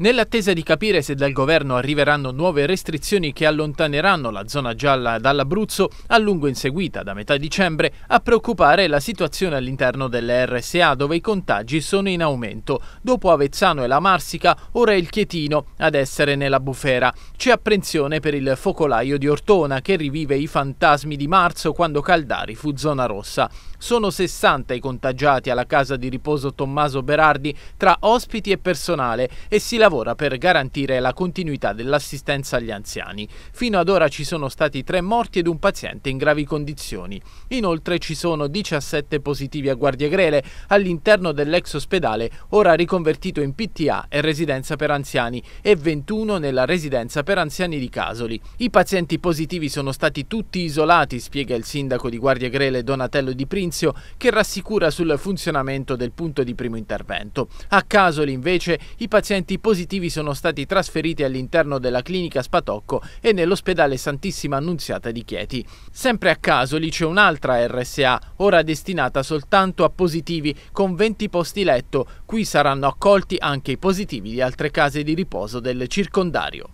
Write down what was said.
Nell'attesa di capire se dal governo arriveranno nuove restrizioni che allontaneranno la zona gialla dall'Abruzzo, a lungo inseguita da metà dicembre, a preoccupare la situazione all'interno delle RSA dove i contagi sono in aumento. Dopo Avezzano e la Marsica, ora è il Chietino ad essere nella bufera. C'è apprensione per il focolaio di Ortona che rivive i fantasmi di marzo quando Caldari fu zona rossa. Sono 60 i contagiati alla casa di riposo Tommaso Berardi tra ospiti e personale e si lavora lavora per garantire la continuità dell'assistenza agli anziani. Fino ad ora ci sono stati tre morti ed un paziente in gravi condizioni. Inoltre ci sono 17 positivi a Guardia Grele all'interno dell'ex ospedale, ora riconvertito in PTA e residenza per anziani, e 21 nella residenza per anziani di Casoli. I pazienti positivi sono stati tutti isolati, spiega il sindaco di Guardia Grele Donatello Di Prinzio, che rassicura sul funzionamento del punto di primo intervento. A Casoli invece i pazienti positivi positivi sono stati trasferiti all'interno della clinica Spatocco e nell'ospedale Santissima Annunziata di Chieti. Sempre a caso lì c'è un'altra RSA, ora destinata soltanto a positivi, con 20 posti letto. Qui saranno accolti anche i positivi di altre case di riposo del circondario.